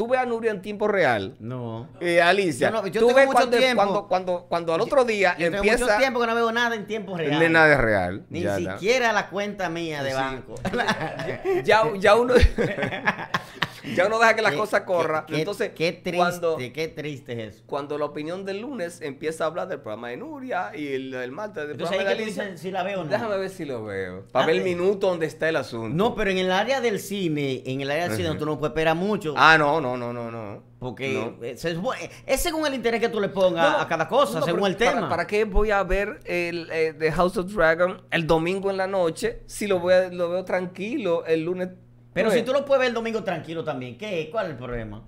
Tú ves a Nuria en tiempo real. No. Eh, Alicia. Yo no, yo tú ves cuando, cuando, cuando, al otro día yo, empieza. Tengo mucho tiempo que no veo nada en tiempo real. Ni nada real. Ni siquiera la cuenta mía de banco. ya, ya uno. ya uno deja que las cosas corra. Entonces, qué triste, cuando, qué triste es eso. Cuando la opinión del lunes empieza a hablar del programa de Nuria y el, martes del Entonces, programa de si la veo o no. Déjame ver si lo veo. Para ah, ver el eh. minuto donde está el asunto. No, pero en el área del cine, en el área del cine, tú no puedes esperar mucho. Ah, no, no, no, no, no. Porque es, según el interés que tú le pongas a cada cosa, según el tema. Para, qué voy a ver el, eh, The House of Dragon el domingo en la noche si lo, voy lo veo tranquilo el lunes pero pues, si tú lo puedes ver el domingo tranquilo también, ¿qué? ¿Cuál es el problema?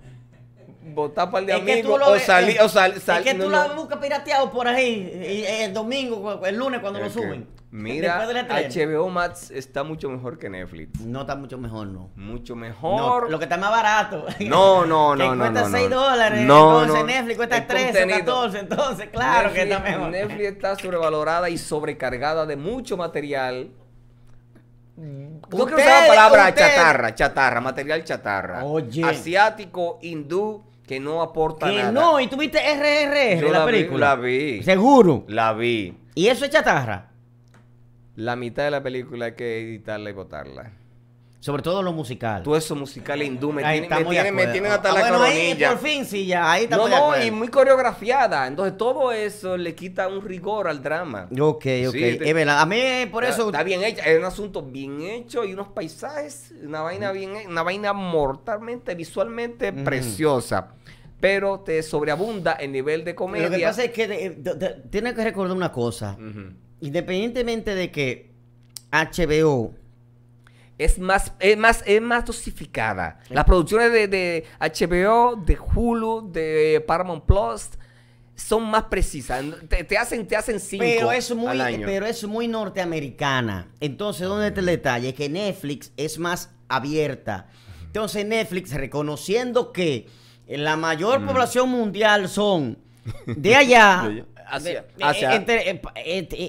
Votar para el de amigos o salir. Eh, o sal, sal, es que tú lo buscas pirateado por ahí y, eh, el domingo, el lunes cuando lo suben. Mira, HBO Max está mucho mejor que Netflix. No está mucho mejor, no. Mucho mejor. lo que está más barato. No, no, no, que no. Cuesta 6 dólares. No, entonces Netflix cuesta 13, 14. Entonces, claro que está mejor. Netflix está sobrevalorada y sobrecargada de mucho material creo que usaba la palabra chatarra? Chatarra, material chatarra. Asiático, hindú, que no aporta que nada. No, y tuviste RRR de la, película. la vi. Seguro. La vi. ¿Y eso es chatarra? La mitad de la película hay que editarla y botarla. Sobre todo lo musical. Todo eso musical e hindú. Me, ahí tiene, me, me tienen ah, hasta la bueno, Ahí, por fin, sí, ya. Ahí está. No, no, y muy coreografiada. Entonces, todo eso le quita un rigor al drama. Ok, ok. a mí, por eso... Está bien hecho. Es un asunto bien hecho y unos paisajes. Una vaina bien... Una vaina mortalmente, visualmente preciosa pero te sobreabunda el nivel de comedia. Lo que pasa es que eh, tienes que recordar una cosa. Independientemente de que HBO es más, es más, es más dosificada. Las producciones de, HBO, de Hulu, de Paramount Plus son más precisas. Te, hacen, te hacen cinco pero es muy, Pero es muy norteamericana. Entonces, ¿dónde está el detalle? Que Netflix es más abierta. Entonces, Netflix, reconociendo que la mayor mm. población mundial son de allá,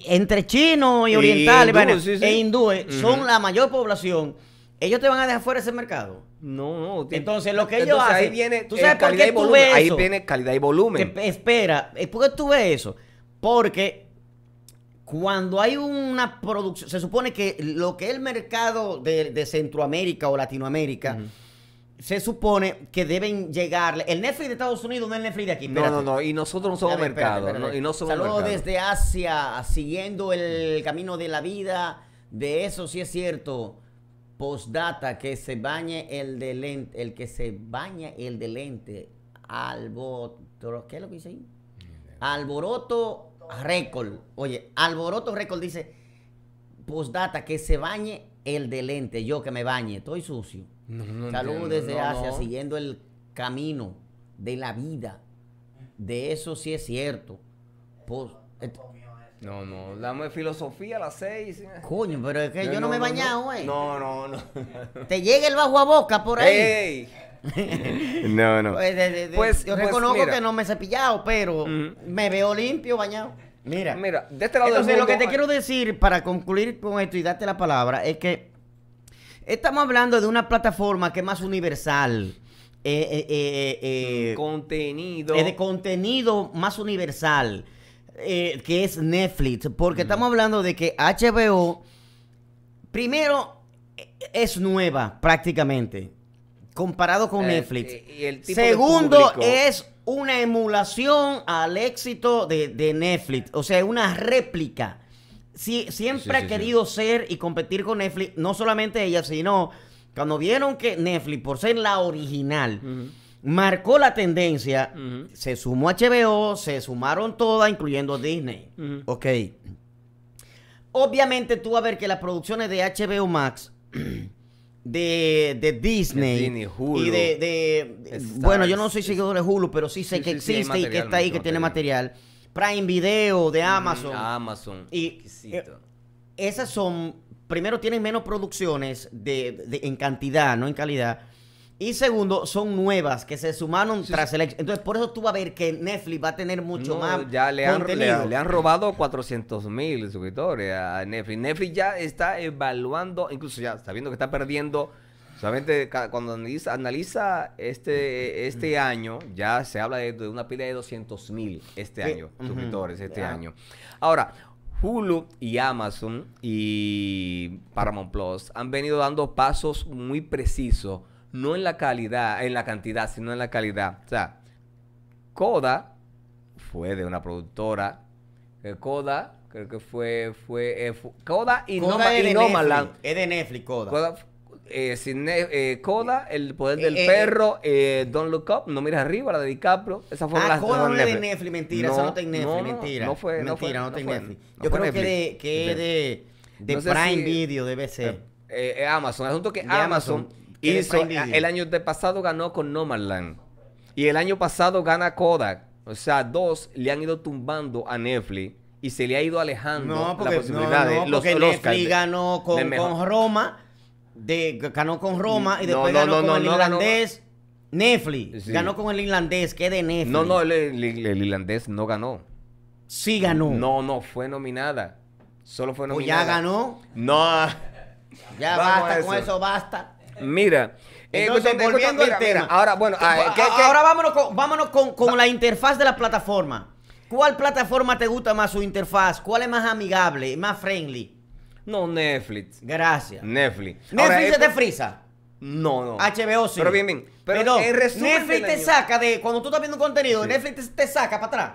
entre, chinos y orientales e hindúes son la mayor población. ¿Ellos te van a dejar fuera ese mercado? No, no. Entonces, lo que ellos hacen. Ahí viene ¿tú eh, sabes calidad y volumen. ahí viene calidad y volumen. Eh, espera, eh, ¿por qué tú ves eso? Porque cuando hay una producción. Se supone que lo que es el mercado de, Centroamérica o Latinoamérica se supone que deben llegarle. El Netflix de Estados Unidos no es el Netflix de aquí. No, no, no. Y nosotros no somos mercados. mercado. Saludos desde Asia, siguiendo el camino de la vida. De eso sí es cierto. Postdata, que se bañe el de lente. El que se bañe el de lente. Alboroto. ¿Qué es lo que dice ahí? Alboroto récord. Oye, Alboroto récord dice. Postdata, que se bañe el de lente. Yo que me bañe. Estoy sucio. Salud desde Asia, siguiendo el camino de la vida. De eso sí es cierto. Pues, eh, no, no, dame filosofía a las seis. Eh. Coño, pero es que yo no, me he bañado, eh. No, no, no. Te llega el bajo a boca por ahí. no, no. Pues, pues yo pues, reconozco que no me he cepillado, pero me veo limpio, bañado. Mira, mira, de este lado lo que te quiero decir para concluir con esto y darte la palabra es que Estamos hablando de una plataforma que es más universal. Eh, eh, eh, eh mm, contenido. de contenido más universal. que es Netflix. Porque mm. estamos hablando de que HBO. Primero, e, es nueva prácticamente. Comparado con Netflix. el Segundo, es una emulación al éxito de, Netflix. O sea, una réplica siempre ha querido ser y competir con Netflix, no solamente ella, sino cuando vieron que Netflix, por ser la original, marcó la tendencia, se sumó HBO, se sumaron todas, incluyendo Disney. Ok. Obviamente tú vas a ver que las producciones de HBO Max, de, Disney, y de... bueno, yo no soy seguidor de Hulu, pero sí sé que existe y que está ahí, que tiene material Prime Video de Amazon. Amazon. Y eh, esas son, primero tienen menos producciones en cantidad, no en calidad. Y segundo, son nuevas que se sumaron tras el Entonces, por eso tú vas a ver que Netflix va a tener mucho más. Ya le han, han robado 400 mil suscriptores a Netflix. Netflix ya está evaluando, incluso ya está viendo que está perdiendo Solamente cuando analiza, este, este año, ya se habla de, una pila de 200 mil este año, suscriptores este año. Ahora, Hulu y Amazon y Paramount Plus han venido dando pasos muy precisos, no en la calidad, en la cantidad, sino en la calidad. O sea, Coda fue de una productora, eh, Coda creo que fue, fue, eh, Coda y, no Es de Netflix, Coda eh, Sidney, eh, Coda, El Poder del eh, eh, Perro, eh. Don't Look Up, No Mires Arriba, la de DiCaprio. Esa fue ah, Coda no de Netflix, mentira, no, no Netflix, mentira. No fue, Mentira, no está Yo creo que de, que de, de Prime Video debe ser. Amazon, el asunto que Amazon, el año pasado ganó con Land Y el año pasado gana Kodak. O sea, dos le han ido tumbando a Netflix y se le ha ido alejando no, porque, la posibilidad de los, porque Netflix ganó con, con Roma ganó con Roma y después ganó con el irlandés. Netflix ganó con el irlandés, que de Netflix. No, no, el, irlandés no ganó. Sí ganó. No, no, fue nominada. Solo fue pues nominada. ¿O ya ganó? No. Ya basta, con eso basta. Mira. ahora, bueno, ah, eh, ahora vámonos con, vámonos con, la interfaz de la plataforma. ¿Cuál plataforma te gusta más su interfaz? ¿Cuál es más amigable, más friendly? No, Netflix. Gracias. Netflix. Netflix se eh, te frisa. No, no. HBO sí. Pero bien, bien. Pero, en resumen Netflix te saca de. Cuando tú estás viendo un contenido, Netflix te, saca para atrás.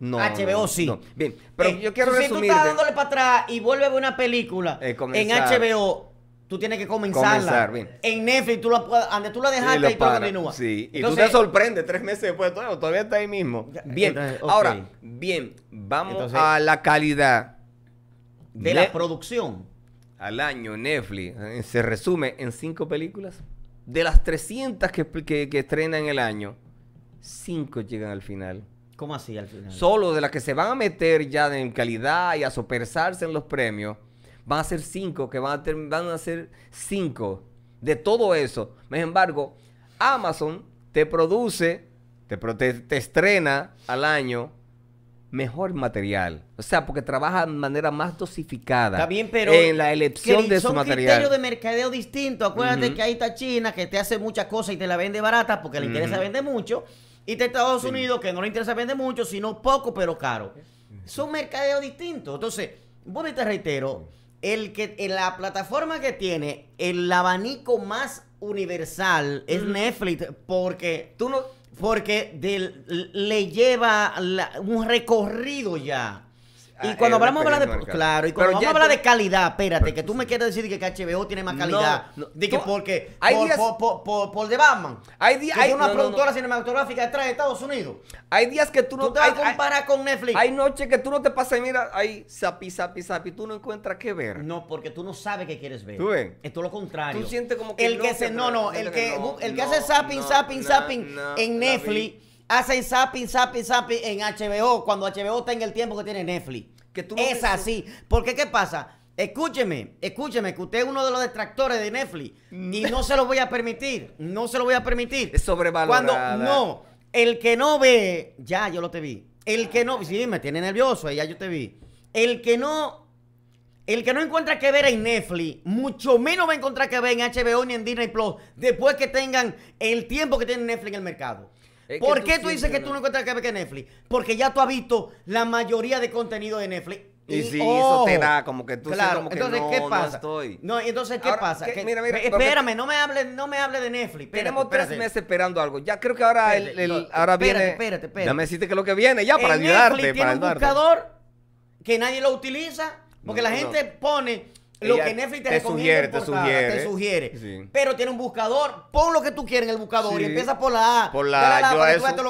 No, HBO sí. Bien, pero eh, yo quiero resumir. Si tú estás dándole para atrás y vuelve a ver una película eh, en HBO, tú tienes que comenzarla. Comenzar, bien. En Netflix, tú la, donde tú la dejaste y la continúas. Sí, y tú te sorprendes tres meses después, todavía, está ahí mismo. Bien, ahora, bien, vamos a la calidad de la producción al año Netflix eh, se resume en cinco películas. De las 300 que, que, que estrenan el año, cinco llegan al final. ¿Cómo así al final? Solo de las que se van a meter ya en calidad y a superarse en los premios, van a ser cinco, que van a, van a ser cinco de todo eso. Sin embargo, Amazon te produce, te estrena al año mejor material. O sea, porque trabaja de manera más dosificada. Está bien, pero en la elección de su material. Son de mercadeo distinto. Acuérdate que ahí está China que te hace muchas cosas y te la vende barata porque le interesa vender mucho. Y te Estados Unidos que no le interesa vender mucho, sino poco pero caro. Son mercadeos distintos. Entonces, bueno, te reitero, el que en la plataforma que tiene el abanico más universal es Netflix porque tú no porque le lleva un recorrido ya Ah, y cuando hablamos de. Claro, y cuando vamos de calidad, espérate, que tú me quieres decir que HBO tiene más calidad. de que porque. por, de Batman. Hay días. Hay una productora cinematográfica detrás de Estados Unidos. Hay días que tú no te. vas a comparar con Netflix. Hay noches que tú no te pasas y mira, ahí, Zappi, Zappi, y tú no encuentras qué ver. No, porque tú no sabes qué quieres ver. Tú ves. Es todo lo contrario. Tú sientes como que. El que se. No, no, el que hace zapping, zapping, zapping en Netflix hacen zapping, zapping, zapping en HBO cuando HBO tenga el tiempo que tiene Netflix. Que tú es así. Porque ¿qué pasa? Escúcheme, escúcheme, que usted es uno de los detractores de Netflix. Mm. Y no se lo voy a permitir. No se lo voy a permitir. Es Cuando no, el que no ve, ya yo lo te vi. El que no, sí, me tiene nervioso, ya yo te vi. El que no, el que no encuentra que ver en Netflix, mucho menos va a encontrar que ver en HBO ni en Disney Plus, después que tengan el tiempo que tiene Netflix en el mercado. ¿Por qué tú, dices que tú no encuentras que ver que Netflix? Porque ya tú has visto la mayoría de contenido de Netflix. Y, sí, si eso te da como que tú claro, como que entonces, no, ¿qué pasa? no estoy. entonces, ¿qué pasa? espérame, no me hable, no me hable de Netflix. tenemos tres meses esperando algo. Ya creo que ahora ahora viene. Espérate, espérate. Ya me hiciste que lo que viene ya para el ayudarte, Netflix tiene un buscador que nadie lo utiliza porque la gente pone lo que Netflix te, sugiere, te sugiere. Te sugiere. Pero tiene un buscador. Pon lo que tú quieres en el buscador y empieza por la A. Por la A. Yo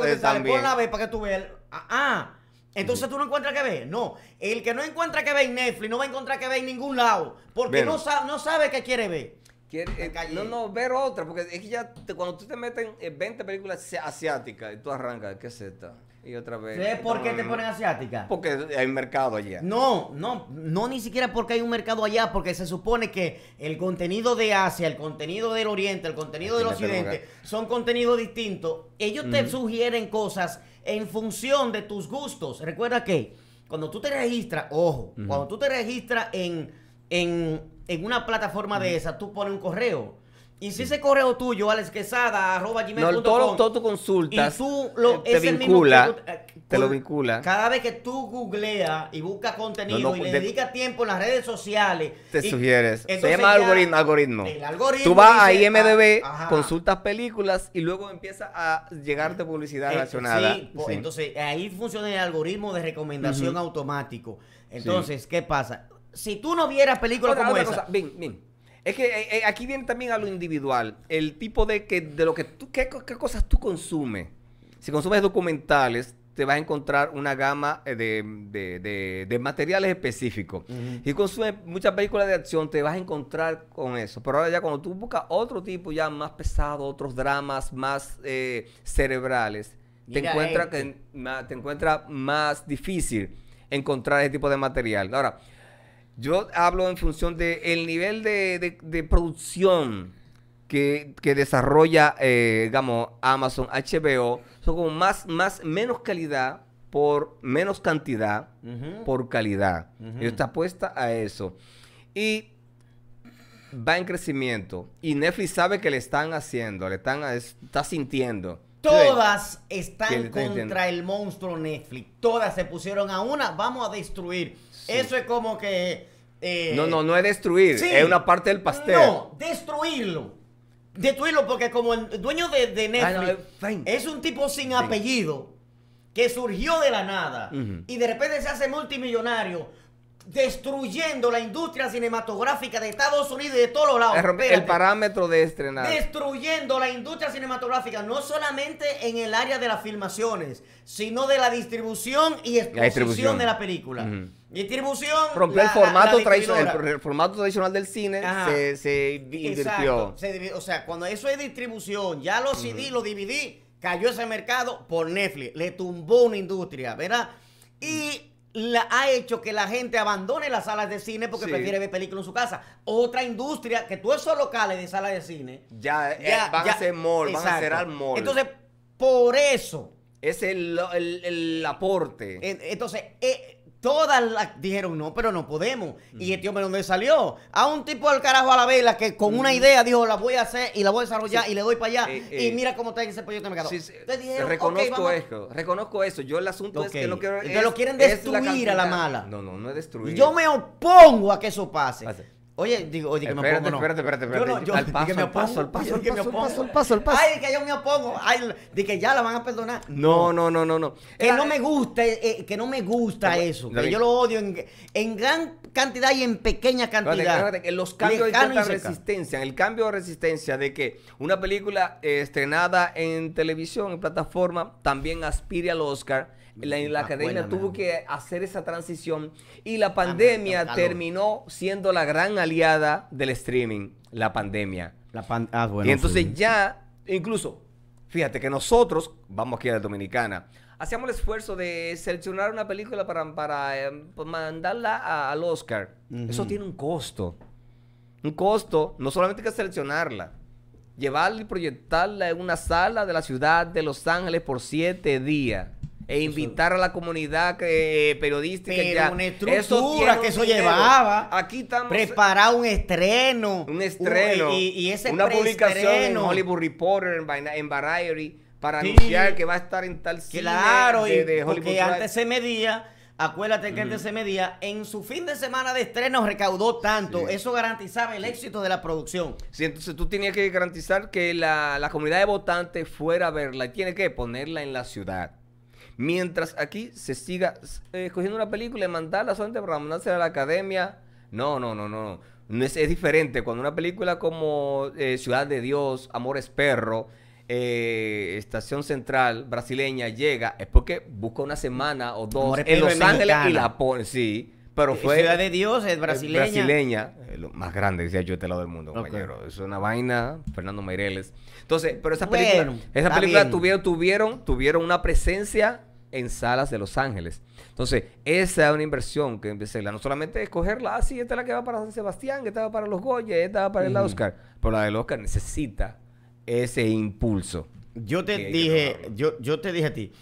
eh, Pon la B para que tú veas. Ah, ah. Entonces tú no encuentras que ver. No. El que no encuentra que ver en Netflix no va a encontrar que ver en ningún lado. Porque no, sabe, no sabe qué quiere ver. Eh, no, no, ver otra. Porque es que ya cuando tú te metes en 20 eh, películas asiáticas y tú arrancas, ¿qué es esta? ¿Sabes por qué te ponen asiática? Porque hay mercado allá. No, no, no ni siquiera porque hay un mercado allá, porque se supone que el contenido de Asia, el contenido del Oriente, el contenido del este Occidente son contenidos distintos. Ellos te sugieren cosas en función de tus gustos. Recuerda que cuando tú te registras, ojo, cuando tú te registras en, en, una plataforma de esa, tú pones un correo. Y si ese correo tuyo, alexquesada.gmail.com no, todo, todo tu consultas y tú te, es vincula, eh, te lo vincula. Cada vez que tú googleas y buscas contenido y le dedicas tiempo en las redes sociales. Te sugieres. Se llama algoritmo, algoritmo. Tú vas a IMDB, ah, consultas películas y luego empieza a llegarte publicidad eh, relacionada. Pues, sí, entonces ahí funciona el algoritmo de recomendación automático. Entonces, ¿qué pasa? Si tú no vieras películas como esa... bien, bien. Es que eh, eh, aquí viene también a lo individual. El tipo de que de lo que tú, qué, cosas tú consumes. Si consumes documentales, te vas a encontrar una gama eh, de, materiales específicos. Y Si consumes muchas películas de acción, te vas a encontrar con eso. Pero ahora ya cuando tú buscas otro tipo ya más pesado, otros dramas más cerebrales, te encuentras, este. que, te encuentras más difícil encontrar ese tipo de material. Ahora, yo hablo en función del el nivel de, producción que, desarrolla, eh, digamos, Amazon, HBO. Son como más, más, menos calidad por menos cantidad, por calidad. Yo Está puesta a eso. Y va en crecimiento. Y Netflix sabe que le están haciendo, le están, está sintiendo. Todas están contra el monstruo Netflix. Todas se pusieron a una. Vamos a destruir. Eso es como que... Eh, no, no, no es destruir, es una parte del pastel. No, destruirlo. Destruirlo porque como el dueño de, de Netflix eh, es un tipo sin apellido que surgió de la nada y de repente se hace multimillonario destruyendo la industria cinematográfica de Estados Unidos y de todos los lados. El, parámetro de estrenar. Destruyendo la industria cinematográfica, no solamente en el área de las filmaciones, sino de la distribución y exposición distribución. de la película. Distribución. Romper el, formato el, tradicional del cine se, dividió o sea, cuando eso es distribución, ya lo CD, lo dividí cayó ese mercado por Netflix. Le tumbó una industria, ¿verdad? Y ha hecho que la gente abandone las salas de cine porque prefiere ver películas en su casa. Otra industria, que tú esos locales de salas de cine. Ya, eh, van a ser mall, van a ser al mall. Entonces, por eso. Es el, aporte. Entonces, eh, Todas las dijeron no, pero no podemos. Y este hombre, ¿dónde salió? A un tipo del carajo a la vela que con una idea dijo, la voy a hacer y la voy a desarrollar y le doy para allá. Eh, y eh. mira cómo está ese proyecto de este mercado. reconozco eso, reconozco eso. Yo el asunto es que lo lo quieren destruir a la mala. No, no, no es destruir. Yo me opongo a que eso pase. Oye, digo, oye, que me opongo. Espérate, espérate, espérate. al paso, al paso, al paso, al paso, al paso, Ay, que yo me opongo. Ay, de que ya la van a perdonar. No, no, no, no, no. Eh, eh, que no me gusta, que no me gusta eso. Que yo lo odio en, gran cantidad y en pequeña cantidad. los cambios de resistencia, en el cambio de resistencia de que una película eh, estrenada en televisión, en plataforma, también aspire al Oscar la, la ah, cadena tuvo que hacer esa transición y la ah, pandemia terminó siendo la gran aliada del streaming, la pandemia. Ah, y entonces ya, incluso, fíjate que nosotros, vamos aquí a la Dominicana, hacíamos el esfuerzo de seleccionar una película para, para eh, pues, mandarla al Oscar. Eso tiene un costo. Un costo, no solamente que seleccionarla, llevarla y proyectarla en una sala de la ciudad de Los Ángeles por siete días e invitar a la comunidad eh, periodística. Pero ya. estructura que eso llevaba. Aquí estamos. Eh, Preparar un estreno. Un estreno. y, y, Una publicación en Hollywood Reporter, en, Variety, para anunciar que va a estar en tal cine. de, Hollywood porque Y antes se medía. Acuérdate que antes mm. se medía en su fin de semana de estreno recaudó tanto. Eso garantizaba el éxito de la producción. Si entonces tú tenías que garantizar que la, la comunidad de votantes fuera a verla y tiene que ponerla en la ciudad. Mientras aquí se siga eh, escogiendo una película y mandarla solamente para mandársela a la academia. No, no, no, no. no es, diferente. Cuando una película como eh, Ciudad de Dios, Amores Perro, eh, Estación Central brasileña llega, es porque busca una semana o dos en Los Ángeles y la pone. Sí. Pero fue. Ciudad de Dios es brasileña. brasileña, lo más grande, decía yo, este lado del mundo, compañero. Es una vaina, Fernando Meireles. Entonces, pero esa película, esa película tuvieron, tuvieron, tuvieron una presencia en salas de Los Ángeles. Entonces, esa es una inversión que empecé. No solamente escogerla, ah, sí, esta es la que va para San Sebastián, esta va para los Goyes, esta va para el Oscar. Pero la del Oscar necesita ese impulso. Yo te dije, yo, yo te dije a ti,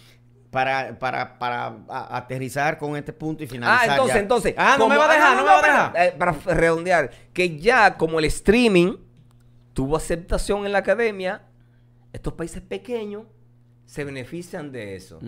para, para, aterrizar con este punto y ah, finalizar. Ah, entonces, entonces. Ah, no me va a dejar, no, me va a dejar. Eh, para redondear, que ya como el streaming tuvo aceptación en la academia, estos países pequeños se benefician de eso.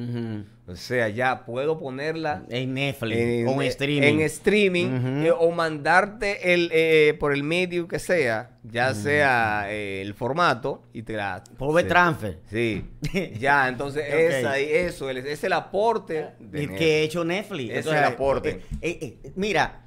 O sea, ya puedo ponerla en Netflix en, eh, streaming. En streaming eh, o mandarte el, eh, por el medio que sea, ya sea el formato y te la... Por transfer. Sí. ya, entonces esa eso es el aporte ah, que he hecho Netflix. Eso es el aporte. mira,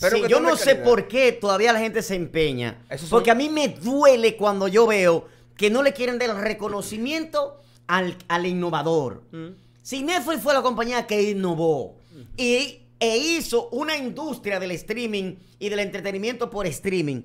pero yo no sé por qué todavía la gente se empeña. Porque a mí me duele cuando yo veo que no le quieren dar el reconocimiento al, innovador. Mm. Si Netflix fue la compañía que innovó mm. y, e hizo una industria del streaming y del entretenimiento por streaming,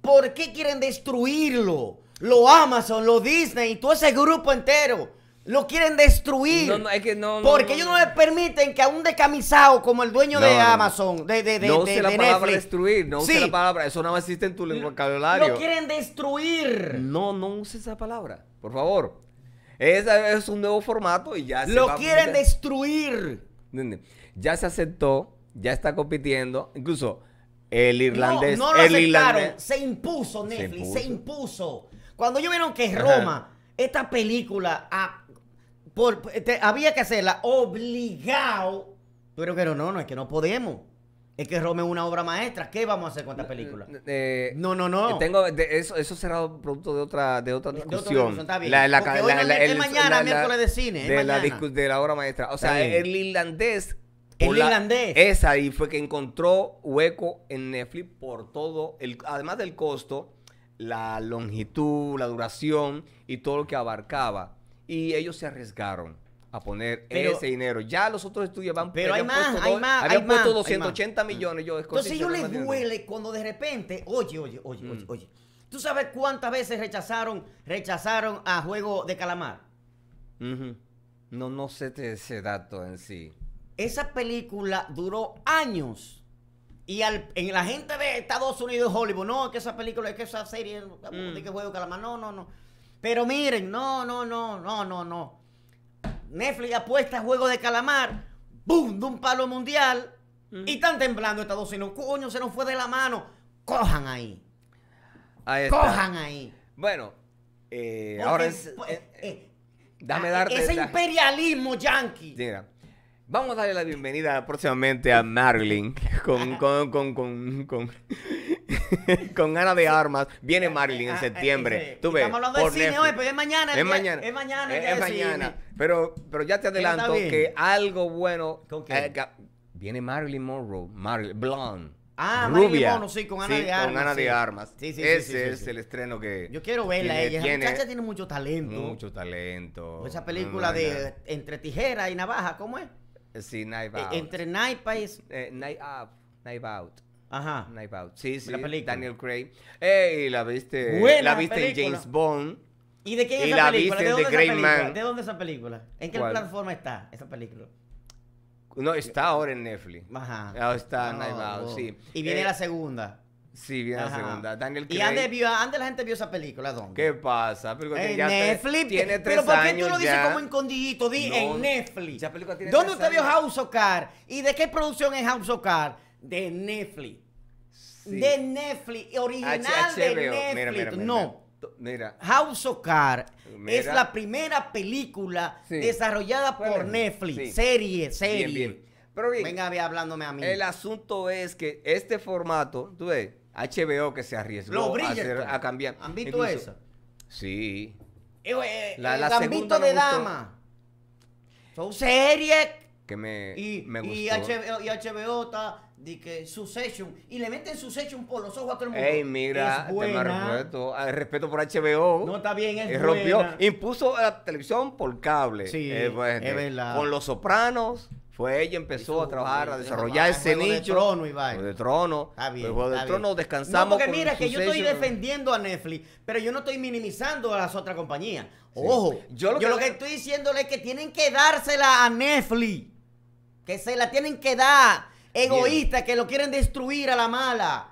¿por qué quieren destruirlo? Lo Amazon, lo Disney, todo ese grupo entero. Lo quieren destruir. No, es que no, porque ellos no le permiten que a un decamisado como el dueño de Amazon, de, de, de, no se la palabra destruir, no use palabra. Eso no existe en tu vocabulario. Lo quieren destruir. No, no uses esa palabra, por favor es un nuevo formato y ya se Lo quieren destruir. Ya se aceptó, ya está compitiendo. Incluso el irlandés. No, no lo aceptaron. Se impuso Netflix, se impuso. Cuando yo vieron que Roma, esta película, ah, por, había que hacerla obligado. Pero que no, no, es que no podemos. Es que Rome es una obra maestra. ¿Qué vamos a hacer con esta película? no, no, eh, no. Eh, tengo eso, eso cerrado producto de otra, de otra discusión. De mañana, miércoles de cine. De, la, obra maestra. O sea, el irlandés el irlandés. Esa ahí fue que encontró hueco en Netflix por todo, el, además del costo, la longitud, la duración y todo lo que abarcaba. Y ellos se arriesgaron a poner ese dinero. Ya los otros estudios van Pero hay más, hay más, hay puesto 280 millones. Entonces yo les duele cuando de repente, oye, oye, oye, oye, mm. oye. ¿Tú sabes cuántas veces rechazaron, rechazaron a Juego de Calamar? No, no sé ese dato en sí. Esa película duró años. Y en la gente de Estados Unidos, Hollywood, no, que esa película, es que esa serie, mm. de que Juego de Calamar, no, no, no. Pero miren, no, no, no, no, no, no. Netflix apuesta a juego de calamar, boom, de un palo mundial. Y están temblando Estados Unidos. Coño, se nos fue de la mano. Cojan ahí. Cojan ahí. Bueno, eh, ahora pues, eh, eh, dame darte. Ese imperialismo yankee. Mira. Vamos a darle la bienvenida próximamente a Marlin con con ganas de armas. Viene Marilyn en ah, ah, septiembre. Tú ves, estamos hablando de cine hoy, pero pues es mañana. Es mañana. Es mañana. Pero, pero ya te adelanto que algo bueno. Eh, viene Marilyn Monroe. Marilyn Blonde. Ah, Rubia. sí, con Ana de Armas. Con Ese es el estreno que. Yo quiero verla. Tiene, ella. Esa tiene mucho talento. Mucho talento. Pues esa película mm, de Entre Tijera y Navaja, ¿cómo es? Sí, Knife eh, Out. entre Knife Night Up. Eh, Knife Out. Ajá. Night Out. Sí, sí. La película. Daniel Craig. Eh, y la viste. la viste en James Bond. ¿Y de quién es la película? ¿De dónde, es esa película? ¿De dónde esa película? ¿En qué plataforma está esa película? No, está ahora en Netflix. Ajá. Ahora está en no, sí. Y viene eh, la segunda. Sí, viene la segunda. Daniel Craig. ¿Y antes, la gente vio esa película? ¿Dónde? ¿Qué pasa? en Netflix. Tiene tres Pero ¿por qué tú lo dices como en Di en Netflix. ¿Dónde usted vio House of Cards? ¿Y de qué producción es House of Cards? De Netflix de Netflix, original de Netflix. Mira, no. Mira. House of Cards es la primera película desarrollada por Netflix. Serie, serie. Bien, bien. Pero Venga, ve hablándome a mí. El asunto es que este formato, tú ves, HBO que se arriesga a, cambiar. ¿Han visto eso? Sí. Eh, eh, la, de dama. Son series que me, gustó. Y HBO, está, di que y le meten Succession por los ojos a todo el mundo. Ey, mira, respeto, ah, respeto por HBO. No está bien, es eh, rompió, impuso la televisión por cable. Sí, eh, pues, este, Con Los Sopranos. Fue ella empezó a trabajar, a desarrollar ese nicho. de trono, de trono. de trono descansamos. porque mira que yo estoy defendiendo a Netflix, pero yo no estoy minimizando a las otras compañías. Ojo. Yo lo que estoy diciéndole es que tienen que dársela a Netflix. Que se la tienen que dar. Egoístas que lo quieren destruir a la mala.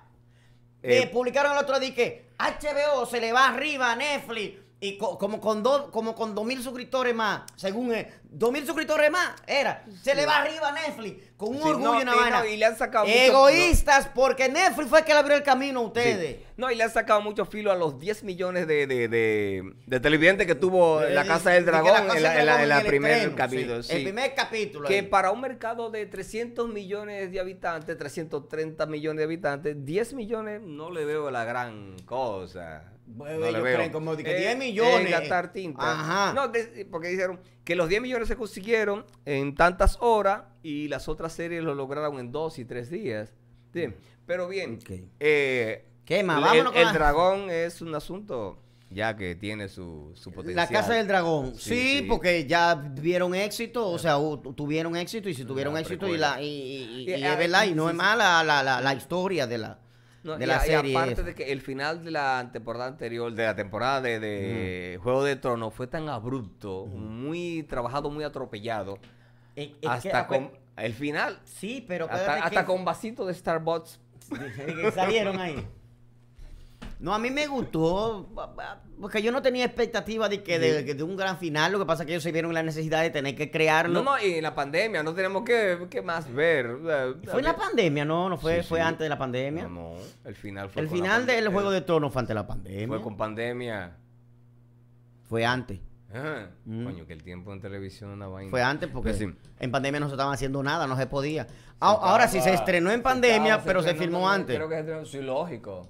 Eh, eh publicaron el otro día que HBO se le va arriba a Netflix y como, con dos como con 2.000 suscriptores más, según él, mil suscriptores más, era. Se le va arriba a Netflix con un orgullo y una le han sacado Egoístas, porque Netflix fue el que le abrió el camino a ustedes. No, y le han sacado mucho filo a los 10 millones de, televidentes que tuvo La Casa del Dragón en, el primer capítulo. Que para un mercado de 300 millones de habitantes, 330 millones de habitantes, 10 millones no le veo la gran cosa ellos creen como 10 eh, eh, millones. gastar tinta. porque dijeron que los 10 millones se consiguieron en tantas horas y las otras series lo lograron en dos y tres días. Mm. Pero bien, eh, el, dragón es un asunto ya que tiene su, potencial. La Casa del Dragón. Sí, porque ya vieron éxito, o sea, tuvieron éxito, y si tuvieron éxito, y, la, es ah, verdad, y no es mala la historia de la, de aparte de que el final de la temporada anterior, de la temporada de, Juego de Tronos, fue tan abrupto, muy trabajado, muy atropellado. hasta con el final. Sí, pero hasta, con vasito de Starbucks. salieron ahí. No, a mí me gustó, porque yo no tenía expectativa de que de, un gran final, lo que pasa es que ellos se vieron la necesidad de tener que crearlo. No, no, y en la pandemia, no tenemos que, más ver. Fue en la pandemia, no, no fue, fue antes de la pandemia. No, el final fue El final del Juego de tono fue antes de la pandemia. Fue con pandemia. Fue antes. Ah, mm. Coño, que el tiempo en televisión una vaina. Fue antes porque pues en pandemia no se estaban haciendo nada, no se podía. ahora, sí se estrenó en pandemia, pero se, se filmó antes. Creo que es lógico.